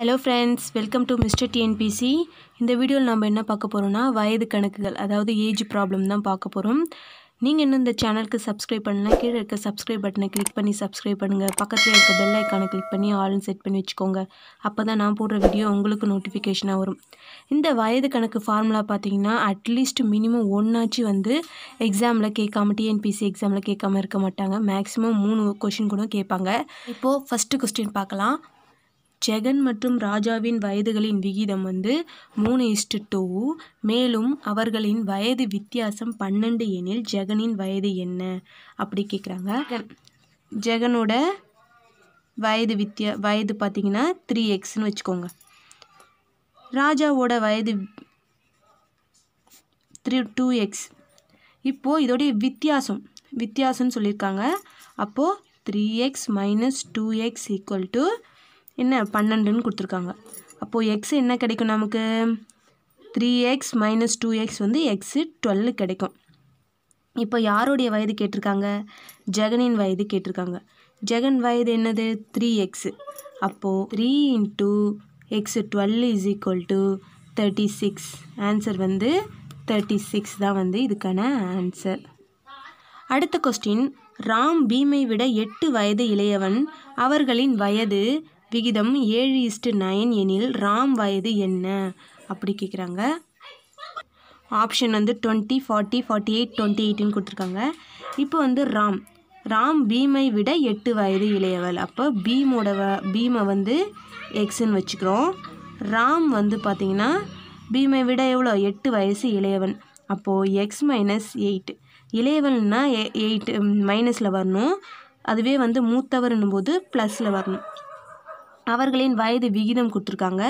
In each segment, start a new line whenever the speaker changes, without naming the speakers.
Hello friends welcome to mister TNPSC இந்த வீடியோவில் நம்ம என்ன பார்க்க போகிறோம்னா வயது கணக்குகள் அதாவது ஏஜ் ப்ராப்ளம் தான் பார்க்க போகிறோம் நீங்கள் இன்னும் இந்த சேனலுக்கு சப்ஸ்கிரைப் பண்ணலாம் கீழே இருக்க சப்ஸ்கிரைப் பட்டனை கிளிக் பண்ணி சப்ஸ்கிரைப் பண்ணுங்கள் பக்கத்தில் இருக்க பெல் ஐக்கானை கிளிக் பண்ணி ஆல்னு செட் பண்ணி வச்சுக்கோங்க அப்போ தான் நான் போடுற வீடியோ உங்களுக்கு நோட்டிஃபிகேஷனாக வரும் இந்த வயது கணக்கு ஃபார்முலா பார்த்தீங்கன்னா அட்லீஸ்ட் மினிமம் ஒன்றாச்சு வந்து எக்ஸாமில் கேட்காம டிஎன்பிசி எக்ஸாமில் கேட்காம இருக்க மாட்டாங்க மேக்ஸிமம் மூணு கொஷின் கூட கேட்பாங்க இப்போது ஃபஸ்ட்டு கொஸ்டின் பார்க்கலாம் ஜெகன் மற்றும் ராஜாவின் வயதுகளின் விகிதம் வந்து மூணு இஸ்டு டூ மேலும் அவர்களின் வயது வித்தியாசம் பன்னெண்டு எனில் ஜெகனின் வயது என்ன அப்படி கேட்குறாங்க ஜெகனோட வயது வித்தியா வயது பார்த்திங்கன்னா த்ரீ எக்ஸ்னு வச்சுக்கோங்க ராஜாவோட வயது த்ரீ டூ எக்ஸ் இப்போது இதோடைய வித்தியாசம் வித்தியாசம்னு சொல்லியிருக்காங்க அப்போது three x minus two x equal to என்ன பன்னெண்டுன்னு கொடுத்துருக்காங்க அப்போது எக்ஸ் என்ன கிடைக்கும் நமக்கு three x minus two x வந்து எக்ஸு டுவெல் கிடைக்கும் இப்போ யாருடைய வயது கேட்டிருக்காங்க ஜெகனின் வயது கேட்டிருக்காங்க ஜெகன் வயது என்னது த்ரீ எக்ஸு அப்போது three into x twelve is equal to thirty six answer வந்து தேர்ட்டி சிக்ஸ் தான் வந்து இதுக்கான ஆன்சர் அடுத்த கொஸ்டின் ராம் பீமை விட எட்டு வயது இளையவன் அவர்களின் வயது விகிதம் ஏழு இஸ்டு நைன் எனில் ராம் வயது என்ன அப்படி கேட்குறாங்க ஆப்ஷன் வந்து twenty forty forty eight twenty எயிட்னு கொடுத்துருக்காங்க இப்போ வந்து ராம் ராம் பீமை விட எட்டு வயது இளையவள் அப்போ பீமோட வ பீமை வந்து எக்ஸ்ன்னு வச்சுக்கிறோம் ராம் வந்து பார்த்திங்கன்னா பீமை விட எவ்வளோ எட்டு வயசு இளையவன் அப்போது எக்ஸ் மைனஸ் எயிட் இளையவன்னா எ எயிட்டு மைனஸில் வரணும் அதுவே வந்து மூத்தவர்னும் போது ப்ளஸில் வரணும் அவர்களின் வயது விகிதம் கொடுத்துருக்காங்க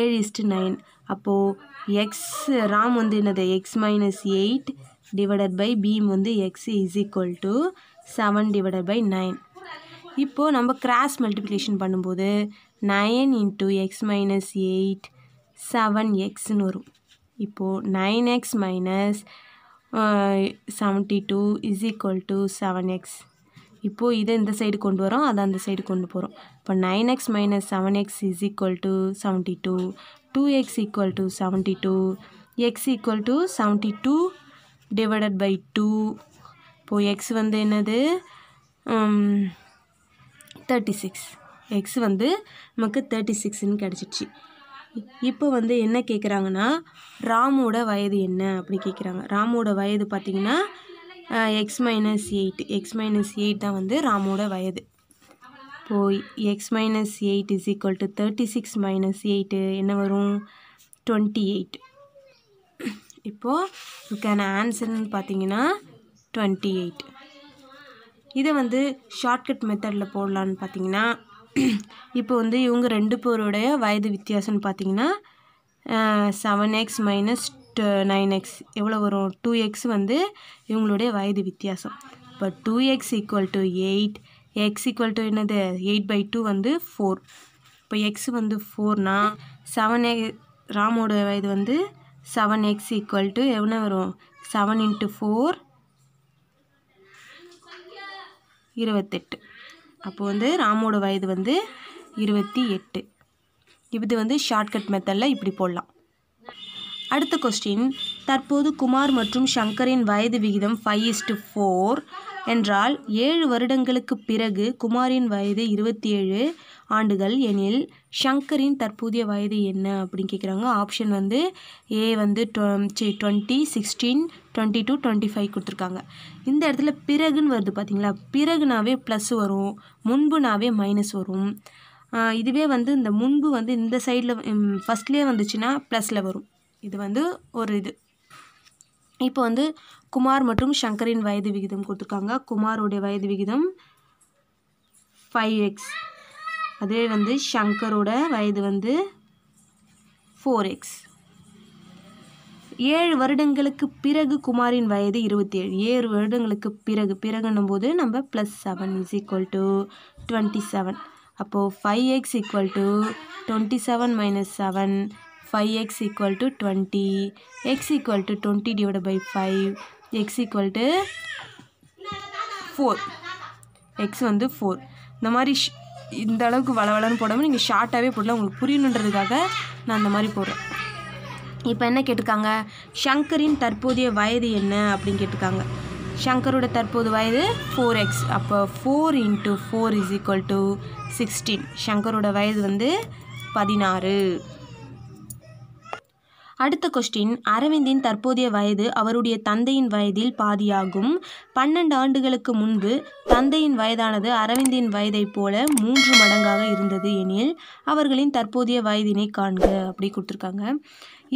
ஏழு இஸ்ட்டு நைன் அப்போது எக்ஸ் ராம் வந்து என்னது x minus eight divided by Bheem வந்து x is equal to seven divided by nine இப்போது நம்ம கிராஸ் மல்டிப்ளிகேஷன் பண்ணும்போது nine into x minus eight seven எக்ஸ்னு வரும் இப்போது nine x minus seventy two is equal to seven x இப்போது இதை இந்த சைடு கொண்டு வரோம் அதை அந்த சைடு கொண்டு போகிறோம் இப்போ nine x minus seven x is equal to seventy two two x equal to seventy two x equal to seventy two divided by two இப்போது எக்ஸ் வந்து என்னது தேர்ட்டி சிக்ஸ் எக்ஸ் வந்து நமக்கு தேர்ட்டி சிக்ஸ்ன்னு கிடச்சிடுச்சு இப்போ வந்து என்ன கேட்குறாங்கன்னா ராமோட வயது என்ன அப்படி கேட்குறாங்க ராமோட வயது பார்த்திங்கன்னா x minus eight x minus eight தான் வந்து ராமோட வயது இப்போது x minus eight is equal to thirty six minus eight என்ன வரும் டுவெண்ட்டி எயிட் இப்போது இதுக்கான ஆன்சர்னு பார்த்தீங்கன்னா டுவெண்ட்டி எயிட் இதை வந்து ஷார்ட்கட் மெத்தடில் போடலான்னு பார்த்தீங்கன்னா இப்போ வந்து இவங்க ரெண்டு பேருடைய வயது வித்தியாசம்னு பார்த்தீங்கன்னா seven x minus nine x எவ்வளோ வரும் டூ எக்ஸ் வந்து இவங்களுடைய வயது வித்தியாசம் இப்போ two x equal to eight x equal to என்னது எயிட் பை டூ வந்து ஃபோர் இப்போ எக்ஸ் வந்து ஃபோர்னா செவன் எக் ராமோட வயது வந்து செவன் எக்ஸ் ஈக்குவல் டு எவ்வளோ வரும் செவன் இன்ட்டு ஃபோர் இருபத்தெட்டு அப்போது வந்து ராமோட வயது வந்து இருபத்தி எட்டு இது வந்து ஷார்ட்கட் மெத்தடில் இப்படி போடலாம் அடுத்த கொஸ்டின் தற்போது குமார் மற்றும் ஷங்கரின் வயது விகிதம் ஃபைவ் இஸ்டு ஃபோர் என்றால் ஏழு வருடங்களுக்கு பிறகு குமாரின் வயது இருபத்தி ஏழு ஆண்டுகள் எனில் ஷங்கரின் தற்போதைய வயது என்ன அப்படின்னு கேட்குறாங்க ஆப்ஷன் வந்து ஏ வந்து C twenty sixteen twenty two twenty five கொடுத்துருக்காங்க இந்த இடத்துல பிறகுன்னு வருது பார்த்தீங்களா பிறகுனாவே ப்ளஸ் வரும் முன்புனாவே மைனஸ் வரும் இதுவே வந்து இந்த முன்பு வந்து இந்த சைடில் ஃபஸ்ட்லேயே வந்துச்சுன்னா ப்ளஸில் வரும் இது வந்து ஒரு இது இப்போ வந்து குமார் மற்றும் சங்கரின் வயது விகிதம் கொடுத்துருக்காங்க குமாரோடைய வயது விகிதம் ஃபைவ் எக்ஸ் அதே வந்து சங்கரோட வயது வந்து ஃபோர் எக்ஸ் ஏழு வருடங்களுக்கு பிறகு குமாரின் வயது இருபத்தி ஏழு ஏழு வருடங்களுக்கு பிறகு பிறகுன்னும் போது நம்ம plus seven is equal to twenty seven அப்போது five x equal to twenty seven minus seven 5x x equal 20, twenty x to 20 divided by by five x to 4, four x வந்து ஃபோர் இந்த மாதிரி இந்த அலவுக்கு வள வளன்னு போடாமல் நீங்கள் ஷார்ட்டாகவே போடலாம் உங்களுக்கு புரியணுன்றதுக்காக நான் அந்த மாதிரி போடுறேன் இப்போ என்ன கேட்டுக்காங்க ஷங்கரின் தற்போதைய வயது என்ன அப்படின்னு கேட்டுக்காங்க ஷங்கரோட தற்போது வயது ஃபோர் எக்ஸ் அப்போ four into four is equal to sixteen ஷங்கரோட வயது வந்து பதினாறு அடுத்த கொஸ்டின் அரவிந்தின் தற்போதைய வயது அவருடைய தந்தையின் வயதில் பாதியாகும் பன்னெண்டு ஆண்டுகளுக்கு முன்பு தந்தையின் வயதானது அரவிந்தின் வயதைப் போல மூன்று மடங்காக இருந்தது எனில் அவர்களின் தற்போதைய வயதினை காண்க அப்படி கொடுத்துருக்காங்க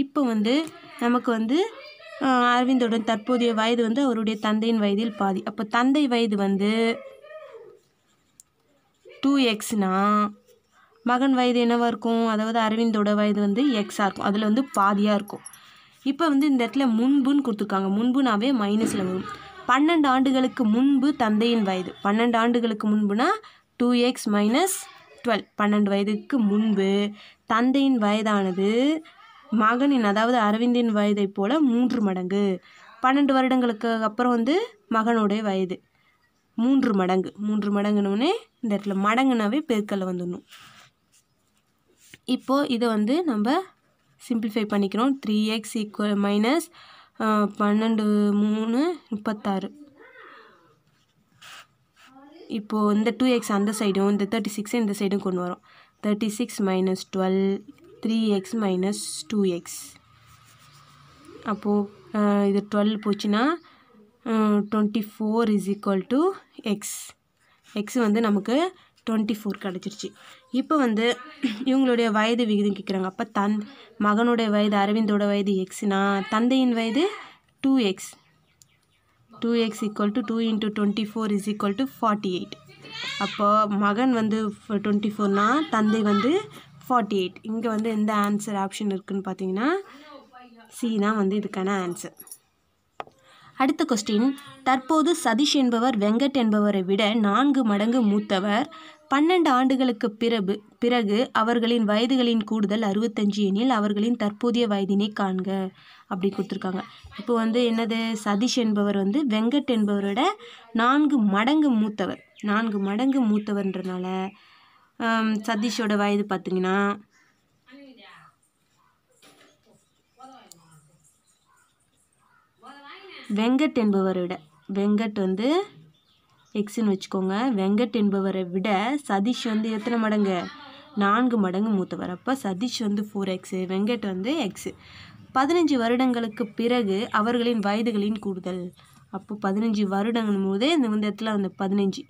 இப்போ வந்து நமக்கு வந்து அரவிந்தோட தற்போதைய வயது வந்து அவருடைய தந்தையின் வயதில் பாதி அப்போ தந்தை வயது வந்து டூ எக்ஸ்னால் மகன் வயது என்னவாக இருக்கும் அதாவது அரவிந்தோட வயது வந்து எக்ஸாக இருக்கும் அதில் வந்து பாதியாக இருக்கும் இப்போ வந்து இந்த இடத்துல முன்புன்னு கொடுத்துருக்காங்க முன்புனாவே மைனஸில் வரும் பன்னெண்டு ஆண்டுகளுக்கு முன்பு தந்தையின் வயது பன்னெண்டு ஆண்டுகளுக்கு முன்புனா டூ எக்ஸ் மைனஸ் டுவெல் பன்னெண்டு வயதுக்கு முன்பு தந்தையின் வயதானது மகனின் அதாவது அரவிந்தின் வயதை போல் மூன்று மடங்கு பன்னெண்டு வருடங்களுக்கு அப்புறம் வந்து மகனுடைய வயது மூன்று மடங்கு மூன்று மடங்குனோடனே இந்த இடத்துல மடங்குனாவே பெருக்கல்ல வந்துடணும் இப்போது இதை வந்து நம்ம சிம்பிளிஃபை பண்ணிக்கிறோம் த்ரீ எக்ஸ் ஈக்குவல் மைனஸ் பன்னெண்டு மூணு முப்பத்தாறு இப்போது இந்த டூ எக்ஸ் அந்த சைடும் இந்த தேர்ட்டி சிக்ஸ் இந்த சைடும் கொண்டு வரோம் thirty six minus twelve three x minus two x அப்போது இது டுவெல் போச்சுன்னா twenty four is equal to x x வந்து நமக்கு டுவெண்ட்டி ஃபோர் கிடச்சிருச்சு இப்போ வந்து இவங்களுடைய வயது விகிதம் கேட்குறாங்க அப்போ தன் மகனுடைய வயது அரவிந்தோட வயது எக்ஸ்னா தந்தையின் வயது two x two x equal to two into twenty four is equal to forty eight அப்போது மகன் வந்து டுவெண்ட்டி ஃபோர்னால் தந்தை வந்து ஃபார்ட்டி எயிட் இங்கே வந்து எந்த ஆன்சர் ஆப்ஷன் இருக்குதுன்னு பார்த்தீங்கன்னா சி தான் வந்து இதுக்கான ஆன்சர் அடுத்த கொஸ்டின் தற்போது சதீஷ் என்பவர் வெங்கட் என்பவரை விட நான்கு மடங்கு மூத்தவர் பன்னெண்டு ஆண்டுகளுக்கு பிறகு பிறகு அவர்களின் வயதுகளின் கூடுதல் அறுபத்தஞ்சு எனில் அவர்களின் தற்போதைய வயதினை காண்க அப்படி கொடுத்துருக்காங்க இப்போ வந்து என்னது சதீஷ் என்பவர் வந்து வெங்கட் என்பவரோட நான்கு மடங்கு மூத்தவர் நான்கு மடங்கு மூத்தவர்ன்றனால சதீஷோட வயது பார்த்திங்கன்னா வெங்கட் என்பவரை விட வெங்கட் வந்து எக்ஸ்ன்னு வச்சுக்கோங்க வெங்கட் என்பவரை விட சதீஷ் வந்து எத்தனை மடங்கு நான்கு மடங்கு மூத்தவர் அப்போ சதீஷ் வந்து ஃபோர் எக்ஸு வெங்கட் வந்து எக்ஸு பதினஞ்சு வருடங்களுக்கு பிறகு அவர்களின் வயதுகளின் கூடுதல் அப்போ பதினஞ்சு வருடங்கள் போதே இந்த வந்து இடத்துல வந்து பதினஞ்சு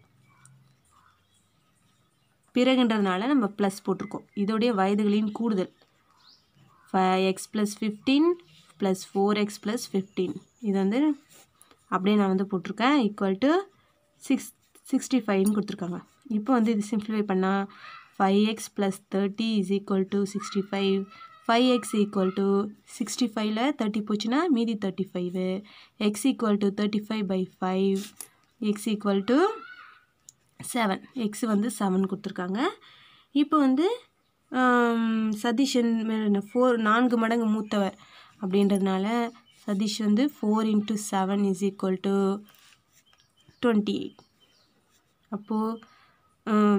பிறகுன்றதுனால நம்ம ப்ளஸ் போட்டிருக்கோம் இதோடைய வயதுகளின் கூடுதல் five x plus fifteen plus four x plus fifteen இது வந்து அப்படியே நான் வந்து போட்டிருக்கேன் ஈக்குவல் டு சிக்ஸ் சிக்ஸ்டி ஃபைவ்னு கொடுத்துருக்காங்க இப்போ வந்து இது சிம்ப்ளிஃபை பண்ணால் five x plus thirty is equal to sixty five five x equal to sixty ஃபைவ்ல தேர்ட்டி போச்சுன்னா மீதி thirty five x equal to thirty five by five x equal to seven x வந்து செவன் கொடுத்துருக்காங்க இப்போ வந்து Satheesan four நான்கு மடங்கு மூத்தவர் அப்படின்றதுனால சதீஷ் வந்து four into seven is equal to twenty eight அப்போது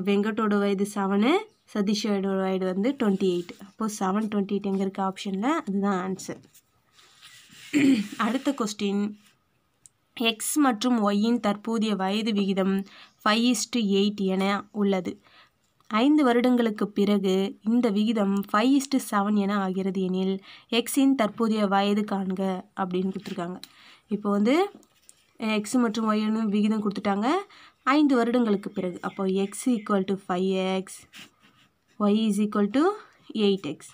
வெங்கட்டோட வயது செவனு சதீஷோட வயது வந்து டுவெண்ட்டி எயிட் அப்போது செவன் டுவெண்ட்டி எயிட் எங்கே இருக்க ஆப்ஷனில் அதுதான் ஆன்சர் அடுத்த கொஸ்டின் எக்ஸ் மற்றும் ஒய்யின் தற்போதைய வயது விகிதம் ஃபைவ் இஸ்டு எயிட் என உள்ளது ஐந்து வருடங்களுக்கு பிறகு இந்த விகிதம் ஃபைவ் இஸ்டு செவன் என ஆகிறது எனில் எக்ஸின் தற்போதைய வயது காண்க அப்படின்னு கொடுத்துருக்காங்க இப்போ வந்து எக்ஸ் மற்றும் ஒய்னு விகிதம் கொடுத்துட்டாங்க ஐந்து வருடங்களுக்கு பிறகு அப்போ x equal to five x y is equal to eight x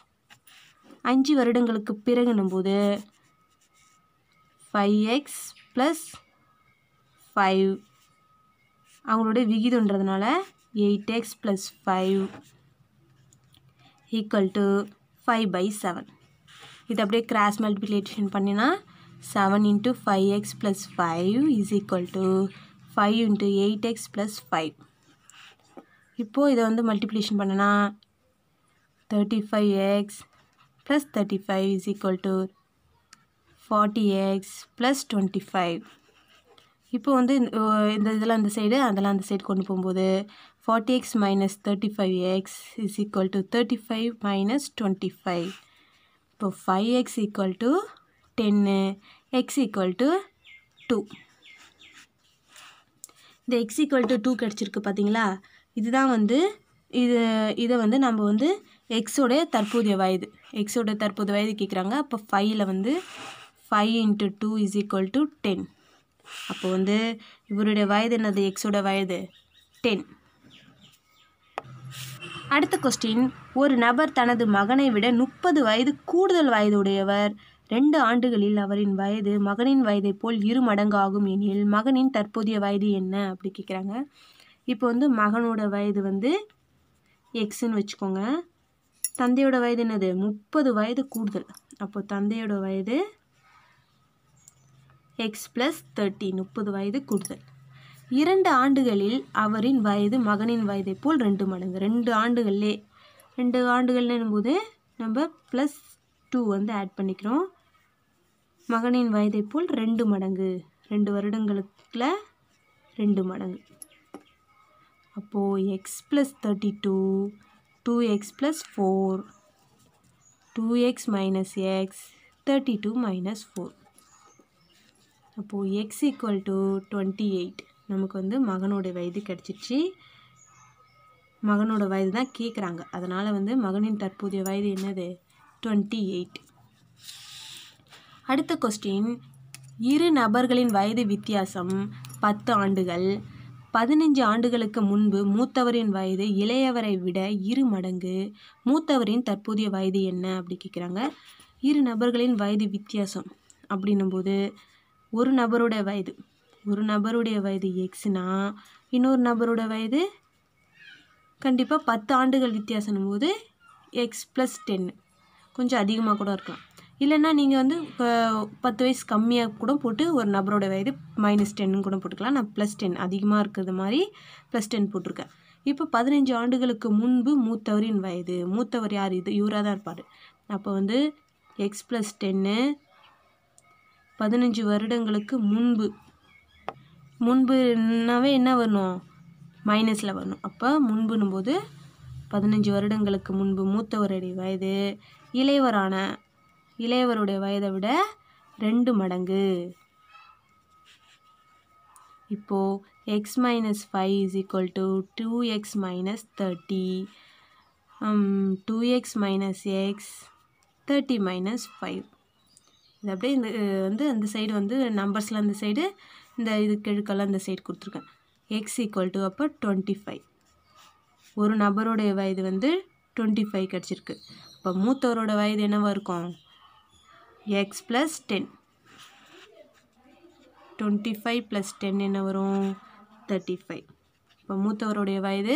அஞ்சு வருடங்களுக்கு பிறகுன்னும்போது போது ஃபைவ் எக்ஸ் ப்ளஸ் ஃபைவ் அவங்களுடைய விகிதன்றதுனால 8x plus 5 equal to 5 by 7 இது அப்படியே கிராஸ் மல்டிப்ளிகேஷன் பண்ணினா 7 into 5x plus 5 is equal to 5 into 8x plus 5 இப்போது இதை வந்து மல்டிப்ளிகேஷன் பண்ணனா 35x plus 35 is equal to 40x plus 25 இப்போ வந்து இந்த இதெல்லாம் அந்த சைடு அதெல்லாம் அந்த சைடு கொண்டு போகும்போது 40x minus 35x is equal to 35 minus 25. இப்போ 5x equal to 10, x equal to 2. இந்த x equal to 2 கிடச்சிருக்கு பார்த்தீங்களா இதுதான் வந்து இது இதை வந்து நம்ம வந்து எக்ஸோடைய தற்போதைய வயது எக்ஸோடைய தற்போதைய வயது கேட்குறாங்க அப்போ ஃபைவ்ல வந்து five into two is equal to ten அப்போ வந்து இவருடைய வயது என்னது எக்ஸோட வயது டென் அடுத்த கொஸ்டின் ஒரு நபர் தனது மகனை விட முப்பது வயது கூடுதல் வயதுடையவர் ரெண்டு ஆண்டுகளில் அவரின் வயது மகனின் வயதை போல் இரு மடங்கு ஆகும் எனில் மகனின் தற்போதைய வயது என்ன அப்படி கேட்குறாங்க இப்போ வந்து மகனோட வயது வந்து எக்ஸ்ன்னு வச்சுக்கோங்க தந்தையோட வயது என்னது முப்பது வயது கூடுதல் அப்போ தந்தையோட வயது எக்ஸ் ப்ளஸ் தேர்ட்டி முப்பது வயது கூடுதல் இரண்டு ஆண்டுகளில் அவரின் வயது மகனின் வயதை போல் ரெண்டு மடங்கு ரெண்டு ஆண்டுகள்லே ரெண்டு ஆண்டுகள்னும் போது நம்ம ப்ளஸ் டூ வந்து ஆட் பண்ணிக்கிறோம் மகனின் வயதை போல் ரெண்டு மடங்கு ரெண்டு வருடங்களுக்குல ரெண்டு மடங்கு அப்போது x plus thirty two two x plus four two x minus x thirty two minus four அப்போது x equal to twenty eight நமக்கு வந்து மகனுடைய வயது கிடச்சிச்சு மகனோட வயது தான் கேட்குறாங்க அதனால் வந்து மகனின் தற்போதைய வயது என்னது டுவெண்ட்டி எயிட் அடுத்த கொஸ்டின் இரு நபர்களின் வயது வித்தியாசம் பத்து ஆண்டுகள் பதினஞ்சு ஆண்டுகளுக்கு முன்பு மூத்தவரின் வயது இளையவரை விட இரு மடங்கு மூத்தவரின் தற்போதைய வயது என்ன அப்படி கேட்குறாங்க இரு நபர்களின் வயது வித்தியாசம் அப்படின்னும்போது ஒரு நபருடைய வயது ஒரு நபருடைய வயது எக்ஸ்னா இன்னொரு நபரோட வயது கண்டிப்பாக பத்து ஆண்டுகள் வித்தியாசம் போது எக்ஸ் ப்ளஸ் டென்னு கொஞ்சம் அதிகமாக கூட இருக்கலாம் இல்லைன்னா நீங்கள் வந்து பத்து வயசு கம்மியாக கூட போட்டு ஒரு நபரோட வயது மைனஸ் டென்னு கூட போட்டுக்கலாம் நான் ப்ளஸ் டென் அதிகமாக இருக்கிறது மாதிரி ப்ளஸ் டென் போட்டிருக்கேன் இப்போ பதினஞ்சு ஆண்டுகளுக்கு முன்பு மூத்தவரின் வயது மூத்தவர் யார் இது இவராக தான் இருப்பார் அப்போ வந்து எக்ஸ் ப்ளஸ் டென்னு பதினஞ்சு வருடங்களுக்கு முன்பு முன்புனாவே என்ன வரணும் மைனஸில் வரணும் அப்போ முன்புன்னும் போது பதினஞ்சு வருடங்களுக்கு முன்பு மூத்தவருடைய வயது இளையவரான இளையவருடைய வயதை விட ரெண்டு மடங்கு இப்போது x minus five is equal to two x minus thirty two x minus x thirty minus five இது அப்படியே இந்த வந்து அந்த சைடு வந்து நம்பர்ஸில் அந்த சைடு இந்த இது கெழுக்கெல்லாம் இந்த சைடு கொடுத்துருக்கேன் எக்ஸ் ஈக்குவல் டு அப்போ டுவெண்ட்டி ஃபைவ் ஒரு நபருடைய வயது வந்து டுவெண்ட்டி ஃபைவ் கிடச்சிருக்கு அப்போ மூத்தவரோட வயது என்னவாக இருக்கும் x plus ten twenty five plus ten என்ன வரும் தேர்ட்டி ஃபைவ் இப்போ மூத்தவருடைய வயது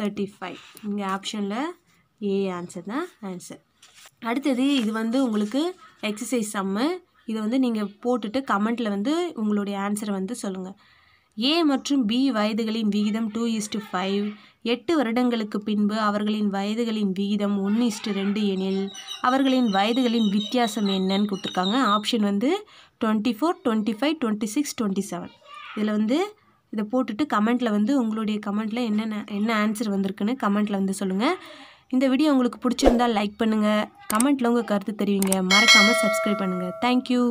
தேர்ட்டி ஃபைவ் இங்கே ஆப்ஷனில் ஏ ஆன்சர் தான் ஆன்சர் அடுத்தது இது வந்து உங்களுக்கு எக்ஸசைஸ் சம்மு இதை வந்து நீங்கள் போட்டுட்டு கமெண்ட்டில் வந்து உங்களுடைய ஆன்சரை வந்து சொல்லுங்கள் ஏ மற்றும் பி வயதுகளின் விகிதம் டூ இஸ்டு ஃபைவ் எட்டு வருடங்களுக்கு பின்பு அவர்களின் வயதுகளின் விகிதம் ஒன்று இஸ்டு ரெண்டு எனில் அவர்களின் வயதுகளின் வித்தியாசம் என்னன்னு கொடுத்துருக்காங்க ஆப்ஷன் வந்து twenty four twenty five twenty six twenty seven இதில் வந்து இதை போட்டுட்டு கமெண்ட்டில் வந்து உங்களுடைய கமெண்ட்டில் என்னென்ன என்ன ஆன்சர் வந்திருக்குன்னு கமெண்ட்டில் வந்து சொல்லுங்கள் இந்த வீடியோ உங்களுக்கு பிடிச்சிருந்தால் லைக் பண்ணுங்கள் கமெண்ட்டில் உங்கள் கருத்து தெரிவிங்க மறக்காமல் சப்ஸ்கிரைப் பண்ணுங்கள் தேங்க்யூ